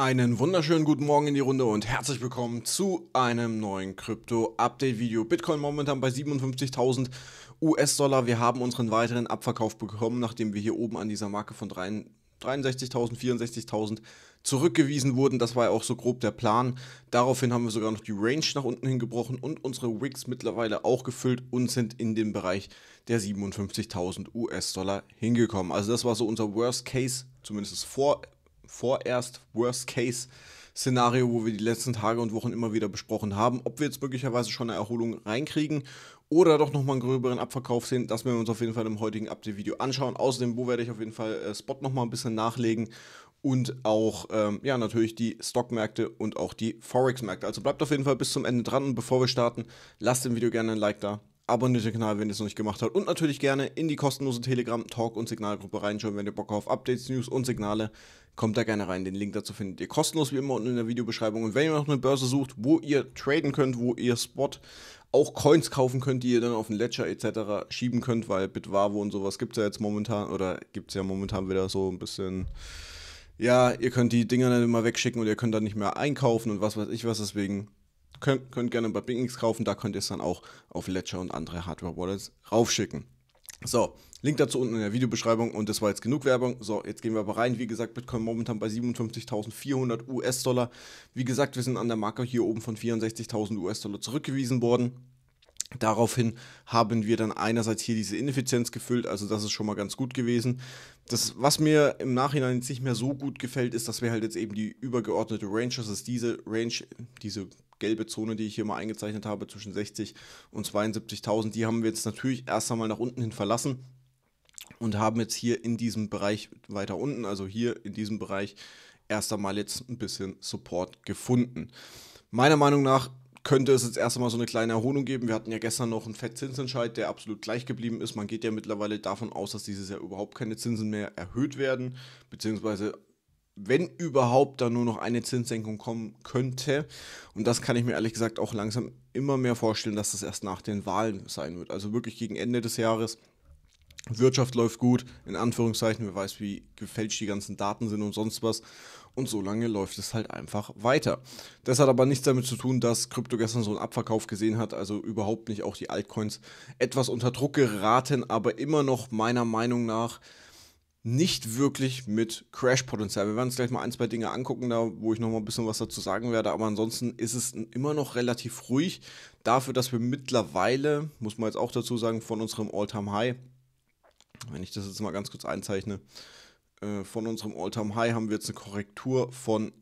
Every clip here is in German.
Einen wunderschönen guten Morgen in die Runde und herzlich willkommen zu einem neuen Krypto-Update-Video. Bitcoin momentan bei 57.000 US-Dollar. Wir haben unseren weiteren Abverkauf bekommen, nachdem wir hier oben an dieser Marke von 63.000, 64.000 zurückgewiesen wurden. Das war ja auch so grob der Plan. Daraufhin haben wir sogar noch die Range nach unten hingebrochen und unsere Wigs mittlerweile auch gefüllt und sind in den Bereich der 57.000 US-Dollar hingekommen. Also das war so unser Worst Case, zumindest vor vorerst Worst-Case-Szenario, wo wir die letzten Tage und Wochen immer wieder besprochen haben. Ob wir jetzt möglicherweise schon eine Erholung reinkriegen oder doch nochmal einen gröberen Abverkauf sehen, das werden wir uns auf jeden Fall im heutigen Update-Video anschauen. Außerdem, wo werde ich auf jeden Fall äh, Spot nochmal ein bisschen nachlegen und auch ähm, ja natürlich die Stockmärkte und auch die Forex-Märkte. Also bleibt auf jeden Fall bis zum Ende dran und bevor wir starten, lasst dem Video gerne ein Like da abonniert den Kanal, wenn ihr es noch nicht gemacht habt. Und natürlich gerne in die kostenlose Telegram, Talk und Signalgruppe reinschauen, wenn ihr Bock auf Updates, News und Signale. Kommt da gerne rein. Den Link dazu findet ihr kostenlos wie immer unten in der Videobeschreibung. Und wenn ihr noch eine Börse sucht, wo ihr traden könnt, wo ihr Spot auch Coins kaufen könnt, die ihr dann auf den Ledger etc. schieben könnt, weil Bitwavo und sowas gibt es ja jetzt momentan oder gibt es ja momentan wieder so ein bisschen. Ja, ihr könnt die Dinger dann immer wegschicken und ihr könnt dann nicht mehr einkaufen und was weiß ich was. Deswegen Könnt, könnt gerne bei Bingx kaufen, da könnt ihr es dann auch auf Ledger und andere Hardware-Wallets raufschicken. So, Link dazu unten in der Videobeschreibung und das war jetzt genug Werbung. So, jetzt gehen wir aber rein. Wie gesagt, Bitcoin momentan bei 57.400 US-Dollar. Wie gesagt, wir sind an der Marke hier oben von 64.000 US-Dollar zurückgewiesen worden. Daraufhin haben wir dann einerseits hier diese Ineffizienz gefüllt, also das ist schon mal ganz gut gewesen. Das, was mir im Nachhinein jetzt nicht mehr so gut gefällt, ist, dass wir halt jetzt eben die übergeordnete Range, das ist diese Range, diese gelbe Zone, die ich hier mal eingezeichnet habe, zwischen 60 und 72.000, die haben wir jetzt natürlich erst einmal nach unten hin verlassen und haben jetzt hier in diesem Bereich weiter unten, also hier in diesem Bereich, erst einmal jetzt ein bisschen Support gefunden. Meiner Meinung nach könnte es jetzt erst einmal so eine kleine Erholung geben. Wir hatten ja gestern noch einen Fettzinsentscheid, der absolut gleich geblieben ist. Man geht ja mittlerweile davon aus, dass dieses Jahr überhaupt keine Zinsen mehr erhöht werden, beziehungsweise wenn überhaupt, da nur noch eine Zinssenkung kommen könnte. Und das kann ich mir ehrlich gesagt auch langsam immer mehr vorstellen, dass das erst nach den Wahlen sein wird. Also wirklich gegen Ende des Jahres. Wirtschaft läuft gut, in Anführungszeichen, wer weiß, wie gefälscht die ganzen Daten sind und sonst was. Und so lange läuft es halt einfach weiter. Das hat aber nichts damit zu tun, dass Krypto gestern so einen Abverkauf gesehen hat, also überhaupt nicht auch die Altcoins etwas unter Druck geraten, aber immer noch meiner Meinung nach nicht wirklich mit Crash-Potenzial. Wir werden uns gleich mal ein, zwei Dinge angucken, da wo ich noch mal ein bisschen was dazu sagen werde. Aber ansonsten ist es immer noch relativ ruhig dafür, dass wir mittlerweile, muss man jetzt auch dazu sagen, von unserem All-Time-High, wenn ich das jetzt mal ganz kurz einzeichne, äh, von unserem All-Time-High haben wir jetzt eine Korrektur von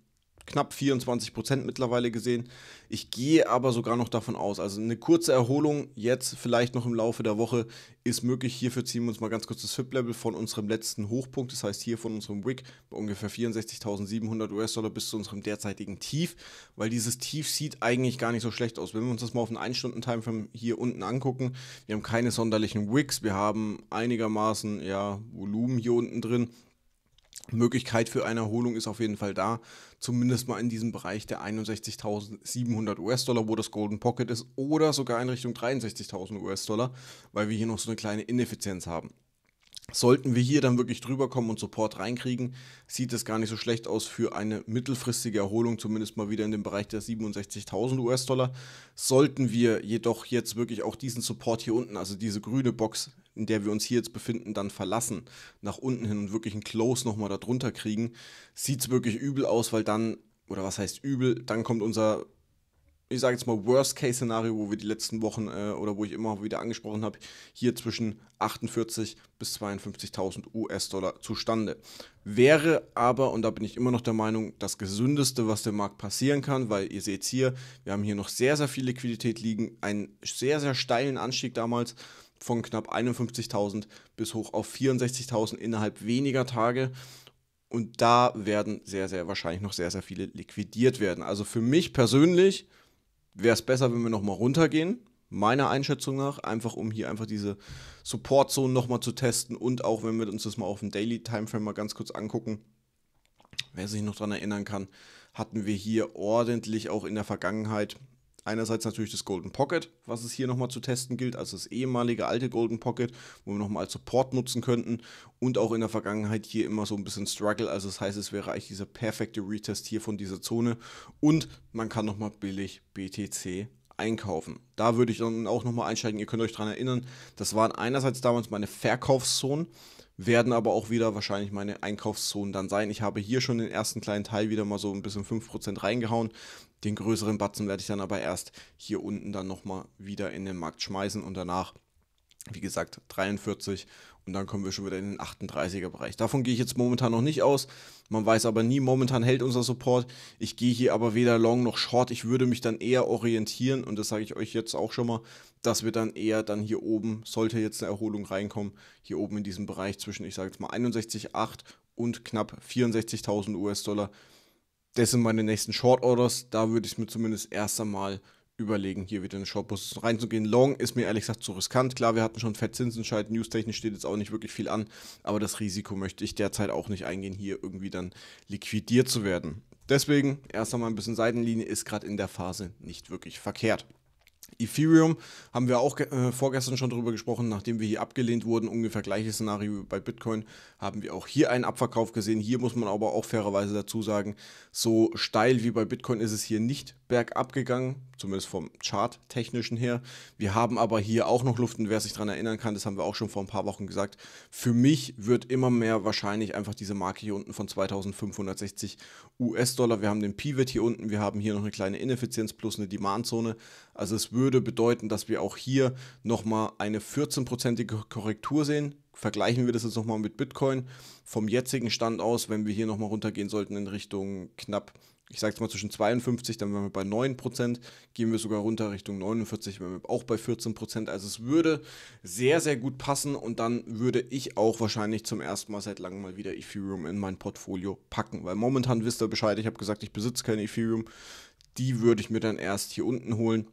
knapp 24 Prozent mittlerweile gesehen. Ich gehe aber sogar noch davon aus. Also eine kurze Erholung jetzt vielleicht noch im Laufe der Woche ist möglich. Hierfür ziehen wir uns mal ganz kurz das FIP-Level von unserem letzten Hochpunkt, das heißt hier von unserem Wick bei ungefähr 64.700 US-Dollar bis zu unserem derzeitigen Tief, weil dieses Tief sieht eigentlich gar nicht so schlecht aus. Wenn wir uns das mal auf einen 1-Stunden-Timeframe hier unten angucken, wir haben keine sonderlichen Wicks, wir haben einigermaßen ja, Volumen hier unten drin. Möglichkeit für eine Erholung ist auf jeden Fall da, zumindest mal in diesem Bereich der 61.700 US-Dollar, wo das Golden Pocket ist, oder sogar in Richtung 63.000 US-Dollar, weil wir hier noch so eine kleine Ineffizienz haben. Sollten wir hier dann wirklich drüber kommen und Support reinkriegen, sieht es gar nicht so schlecht aus für eine mittelfristige Erholung, zumindest mal wieder in dem Bereich der 67.000 US-Dollar. Sollten wir jedoch jetzt wirklich auch diesen Support hier unten, also diese grüne Box, in der wir uns hier jetzt befinden, dann verlassen, nach unten hin und wirklich einen Close nochmal darunter kriegen, sieht es wirklich übel aus, weil dann, oder was heißt übel, dann kommt unser ich sage jetzt mal Worst-Case-Szenario, wo wir die letzten Wochen äh, oder wo ich immer wieder angesprochen habe, hier zwischen 48 bis 52.000 US-Dollar zustande. Wäre aber, und da bin ich immer noch der Meinung, das Gesündeste, was dem Markt passieren kann, weil ihr seht hier, wir haben hier noch sehr, sehr viel Liquidität liegen, einen sehr, sehr steilen Anstieg damals von knapp 51.000 bis hoch auf 64.000 innerhalb weniger Tage. Und da werden sehr, sehr wahrscheinlich noch sehr, sehr viele liquidiert werden. Also für mich persönlich wäre es besser, wenn wir nochmal runtergehen, meiner Einschätzung nach, einfach um hier einfach diese Support-Zone nochmal zu testen und auch wenn wir uns das mal auf dem Daily Timeframe mal ganz kurz angucken, wer sich noch daran erinnern kann, hatten wir hier ordentlich auch in der Vergangenheit Einerseits natürlich das Golden Pocket, was es hier nochmal zu testen gilt, also das ehemalige alte Golden Pocket, wo wir nochmal als Support nutzen könnten und auch in der Vergangenheit hier immer so ein bisschen Struggle, also das heißt, es wäre eigentlich dieser perfekte Retest hier von dieser Zone und man kann nochmal billig BTC einkaufen. Da würde ich dann auch nochmal einsteigen, ihr könnt euch daran erinnern, das waren einerseits damals meine Verkaufszonen, werden aber auch wieder wahrscheinlich meine Einkaufszonen dann sein. Ich habe hier schon den ersten kleinen Teil wieder mal so ein bisschen 5% reingehauen. Den größeren Batzen werde ich dann aber erst hier unten dann nochmal wieder in den Markt schmeißen und danach, wie gesagt, 43 und dann kommen wir schon wieder in den 38er Bereich. Davon gehe ich jetzt momentan noch nicht aus. Man weiß aber nie, momentan hält unser Support. Ich gehe hier aber weder long noch short. Ich würde mich dann eher orientieren und das sage ich euch jetzt auch schon mal dass wir dann eher dann hier oben, sollte jetzt eine Erholung reinkommen, hier oben in diesem Bereich zwischen, ich sage jetzt mal 61,8 und knapp 64.000 US-Dollar. Das sind meine nächsten Short Orders. Da würde ich mir zumindest erst einmal überlegen, hier wieder in den Short-Position reinzugehen. Long ist mir ehrlich gesagt zu riskant. Klar, wir hatten schon Fettzinsentscheid. newstechnisch steht jetzt auch nicht wirklich viel an, aber das Risiko möchte ich derzeit auch nicht eingehen, hier irgendwie dann liquidiert zu werden. Deswegen erst einmal ein bisschen Seitenlinie ist gerade in der Phase nicht wirklich verkehrt. Ethereum haben wir auch äh, vorgestern schon darüber gesprochen, nachdem wir hier abgelehnt wurden, ungefähr gleiches Szenario wie bei Bitcoin, haben wir auch hier einen Abverkauf gesehen. Hier muss man aber auch fairerweise dazu sagen, so steil wie bei Bitcoin ist es hier nicht bergab gegangen, zumindest vom Chart-technischen her. Wir haben aber hier auch noch Luft und wer sich daran erinnern kann, das haben wir auch schon vor ein paar Wochen gesagt, für mich wird immer mehr wahrscheinlich einfach diese Marke hier unten von 2560 US-Dollar. Wir haben den Pivot hier unten, wir haben hier noch eine kleine Ineffizienz plus eine Demandzone. Also es wird würde bedeuten, dass wir auch hier nochmal eine 14-prozentige Korrektur sehen. Vergleichen wir das jetzt nochmal mit Bitcoin. Vom jetzigen Stand aus, wenn wir hier nochmal runtergehen sollten in Richtung knapp, ich sage es mal zwischen 52, dann wären wir bei 9%, gehen wir sogar runter Richtung 49, wären wir auch bei 14%. Also es würde sehr, sehr gut passen und dann würde ich auch wahrscheinlich zum ersten Mal seit langem mal wieder Ethereum in mein Portfolio packen. Weil momentan wisst ihr Bescheid, ich habe gesagt, ich besitze keine Ethereum. Die würde ich mir dann erst hier unten holen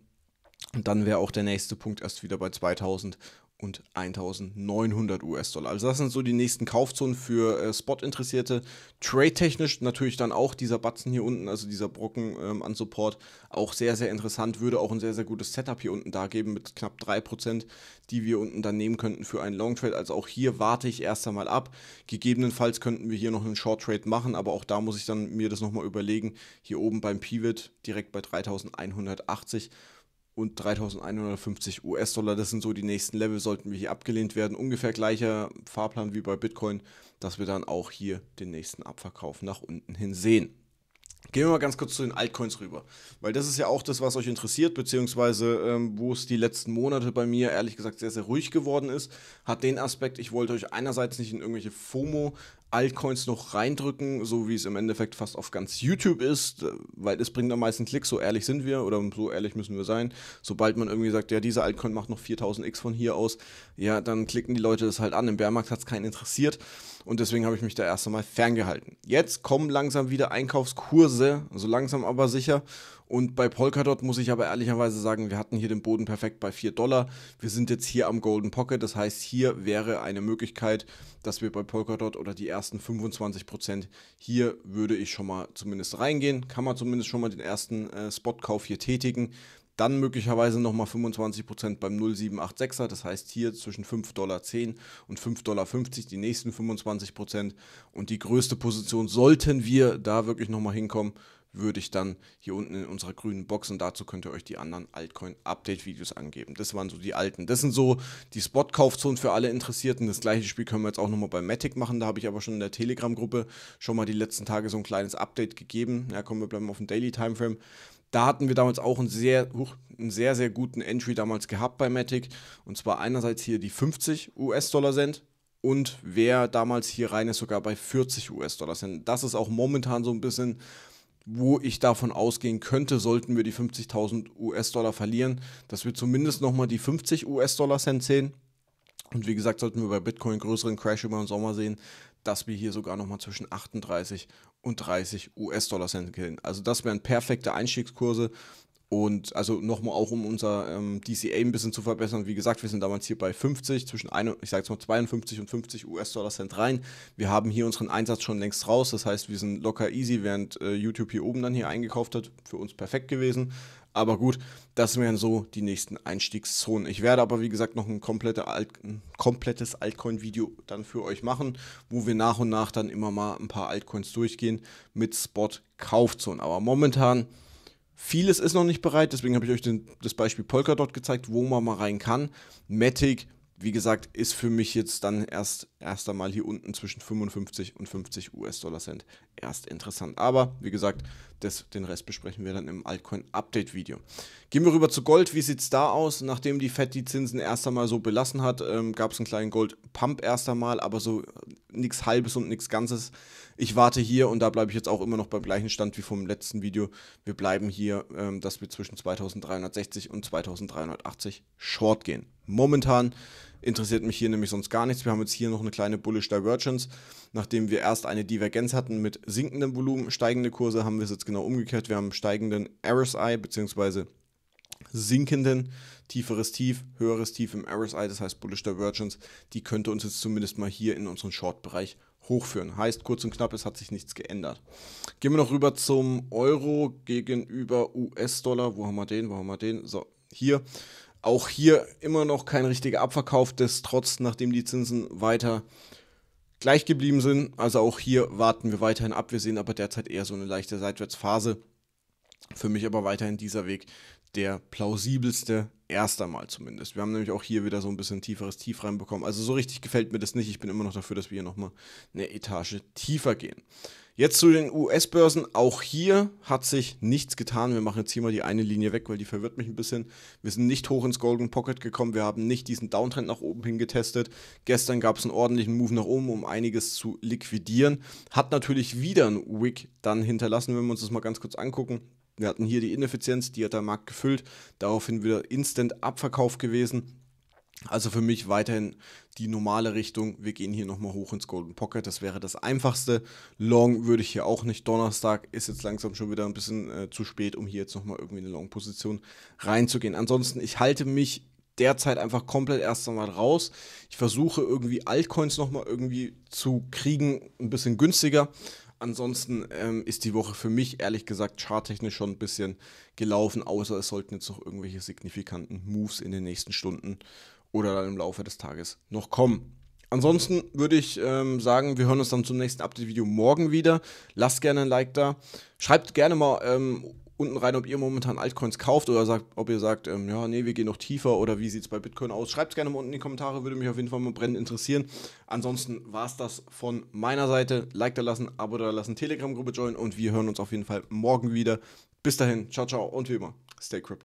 und dann wäre auch der nächste Punkt erst wieder bei 2000 und 1900 US-Dollar. Also das sind so die nächsten Kaufzonen für äh, Spot-Interessierte. Trade-technisch natürlich dann auch dieser Batzen hier unten, also dieser Brocken ähm, an Support, auch sehr, sehr interessant. Würde auch ein sehr, sehr gutes Setup hier unten dargeben mit knapp 3%, die wir unten dann nehmen könnten für einen Long-Trade. Also auch hier warte ich erst einmal ab. Gegebenenfalls könnten wir hier noch einen Short-Trade machen, aber auch da muss ich dann mir das nochmal überlegen. Hier oben beim Pivot direkt bei 3180 und 3150 US-Dollar. Das sind so die nächsten Level, sollten wir hier abgelehnt werden. Ungefähr gleicher Fahrplan wie bei Bitcoin, dass wir dann auch hier den nächsten Abverkauf nach unten hin sehen. Gehen wir mal ganz kurz zu den Altcoins rüber, weil das ist ja auch das, was euch interessiert, beziehungsweise ähm, wo es die letzten Monate bei mir ehrlich gesagt sehr, sehr ruhig geworden ist, hat den Aspekt, ich wollte euch einerseits nicht in irgendwelche FOMO Altcoins noch reindrücken, so wie es im Endeffekt fast auf ganz YouTube ist, äh, weil es bringt am meisten Klicks, so ehrlich sind wir oder so ehrlich müssen wir sein. Sobald man irgendwie sagt, ja, dieser Altcoin macht noch 4000x von hier aus, ja, dann klicken die Leute das halt an. Im Bärmarkt hat es keinen interessiert und deswegen habe ich mich da erst einmal ferngehalten. Jetzt kommen langsam wieder Einkaufskurse, so also langsam aber sicher und bei Polkadot muss ich aber ehrlicherweise sagen, wir hatten hier den Boden perfekt bei 4 Dollar. Wir sind jetzt hier am Golden Pocket. Das heißt, hier wäre eine Möglichkeit, dass wir bei Polkadot oder die ersten 25 Prozent hier würde ich schon mal zumindest reingehen. Kann man zumindest schon mal den ersten äh, Spotkauf hier tätigen. Dann möglicherweise nochmal 25% beim 0786er, das heißt hier zwischen 5,10 Dollar und 5,50 Dollar die nächsten 25%. Und die größte Position sollten wir da wirklich nochmal hinkommen, würde ich dann hier unten in unserer grünen Box und dazu könnt ihr euch die anderen Altcoin-Update-Videos angeben. Das waren so die alten. Das sind so die Spot-Kaufzonen für alle Interessierten. Das gleiche Spiel können wir jetzt auch nochmal bei Matic machen. Da habe ich aber schon in der Telegram-Gruppe schon mal die letzten Tage so ein kleines Update gegeben. Ja, kommen wir bleiben auf dem Daily-Timeframe. Da hatten wir damals auch einen sehr, einen sehr, sehr guten Entry damals gehabt bei Matic. Und zwar einerseits hier die 50 US-Dollar-Cent und wer damals hier rein ist, sogar bei 40 US-Dollar. Cent. Das ist auch momentan so ein bisschen wo ich davon ausgehen könnte, sollten wir die 50.000 US-Dollar verlieren, dass wir zumindest nochmal die 50 US-Dollar-Cent sehen. Und wie gesagt, sollten wir bei Bitcoin größeren Crash über den Sommer sehen, dass wir hier sogar nochmal zwischen 38 und 30 US-Dollar-Cent gehen. Also das wären perfekte Einstiegskurse. Und also nochmal auch, um unser ähm, DCA ein bisschen zu verbessern. Wie gesagt, wir sind damals hier bei 50, zwischen ein, ich sag's mal 52 und 50 US-Dollar Cent rein. Wir haben hier unseren Einsatz schon längst raus. Das heißt, wir sind locker easy, während äh, YouTube hier oben dann hier eingekauft hat. Für uns perfekt gewesen. Aber gut, das wären so die nächsten Einstiegszonen. Ich werde aber, wie gesagt, noch ein, komplette Alt, ein komplettes Altcoin-Video dann für euch machen, wo wir nach und nach dann immer mal ein paar Altcoins durchgehen mit Spot-Kaufzonen. Aber momentan Vieles ist noch nicht bereit, deswegen habe ich euch den, das Beispiel Polkadot gezeigt, wo man mal rein kann. Matic, wie gesagt, ist für mich jetzt dann erst, erst einmal hier unten zwischen 55 und 50 US-Dollar Cent erst interessant. Aber wie gesagt, das, den Rest besprechen wir dann im Altcoin-Update-Video. Gehen wir rüber zu Gold. Wie sieht es da aus? Nachdem die FED die Zinsen erst einmal so belassen hat, ähm, gab es einen kleinen Gold-Pump erst einmal, aber so nichts Halbes und nichts Ganzes. Ich warte hier und da bleibe ich jetzt auch immer noch beim gleichen Stand wie vom letzten Video. Wir bleiben hier, ähm, dass wir zwischen 2360 und 2380 Short gehen. Momentan interessiert mich hier nämlich sonst gar nichts. Wir haben jetzt hier noch eine kleine Bullish Divergence. Nachdem wir erst eine Divergenz hatten mit sinkendem Volumen, steigende Kurse, haben wir es jetzt genau umgekehrt. Wir haben steigenden RSI bzw sinkenden, tieferes Tief, höheres Tief im RSI, das heißt Bullish Divergence, die könnte uns jetzt zumindest mal hier in unseren Short-Bereich hochführen. Heißt kurz und knapp, es hat sich nichts geändert. Gehen wir noch rüber zum Euro gegenüber US-Dollar. Wo haben wir den? Wo haben wir den? So, hier. Auch hier immer noch kein richtiger Abverkauf, des trotz, nachdem die Zinsen weiter gleich geblieben sind. Also auch hier warten wir weiterhin ab. Wir sehen aber derzeit eher so eine leichte Seitwärtsphase. Für mich aber weiterhin dieser Weg, der plausibelste erster Mal zumindest. Wir haben nämlich auch hier wieder so ein bisschen tieferes Tief reinbekommen. Also so richtig gefällt mir das nicht. Ich bin immer noch dafür, dass wir hier nochmal eine Etage tiefer gehen. Jetzt zu den US-Börsen. Auch hier hat sich nichts getan. Wir machen jetzt hier mal die eine Linie weg, weil die verwirrt mich ein bisschen. Wir sind nicht hoch ins Golden Pocket gekommen. Wir haben nicht diesen Downtrend nach oben hin getestet. Gestern gab es einen ordentlichen Move nach oben, um einiges zu liquidieren. Hat natürlich wieder ein Wick dann hinterlassen, wenn wir uns das mal ganz kurz angucken. Wir hatten hier die Ineffizienz, die hat der Markt gefüllt, daraufhin wieder instant Abverkauf gewesen. Also für mich weiterhin die normale Richtung. Wir gehen hier nochmal hoch ins Golden Pocket. Das wäre das einfachste. Long würde ich hier auch nicht. Donnerstag ist jetzt langsam schon wieder ein bisschen äh, zu spät, um hier jetzt nochmal irgendwie eine Long-Position reinzugehen. Ansonsten, ich halte mich derzeit einfach komplett erst einmal raus. Ich versuche irgendwie Altcoins nochmal irgendwie zu kriegen, ein bisschen günstiger ansonsten ähm, ist die Woche für mich ehrlich gesagt charttechnisch schon ein bisschen gelaufen, außer es sollten jetzt noch irgendwelche signifikanten Moves in den nächsten Stunden oder dann im Laufe des Tages noch kommen. Ansonsten würde ich ähm, sagen, wir hören uns dann zum nächsten Update-Video morgen wieder. Lasst gerne ein Like da. Schreibt gerne mal, ähm, unten rein, ob ihr momentan Altcoins kauft oder sagt, ob ihr sagt, ähm, ja, nee, wir gehen noch tiefer oder wie sieht es bei Bitcoin aus? Schreibt es gerne mal unten in die Kommentare, würde mich auf jeden Fall mal brennend interessieren. Ansonsten war es das von meiner Seite. Like da lassen, Abo da lassen, Telegram-Gruppe joinen und wir hören uns auf jeden Fall morgen wieder. Bis dahin, ciao, ciao und wie immer, stay crippled.